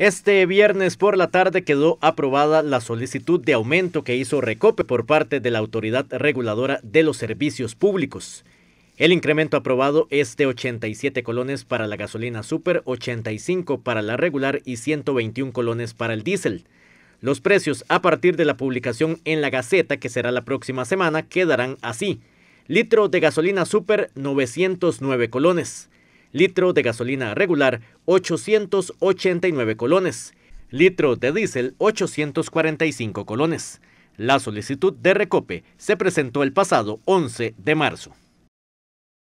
Este viernes por la tarde quedó aprobada la solicitud de aumento que hizo Recope por parte de la Autoridad Reguladora de los Servicios Públicos. El incremento aprobado es de 87 colones para la gasolina super, 85 para la regular y 121 colones para el diésel. Los precios a partir de la publicación en la Gaceta, que será la próxima semana, quedarán así. Litro de gasolina super 909 colones litro de gasolina regular 889 colones, litro de diésel 845 colones. La solicitud de recope se presentó el pasado 11 de marzo.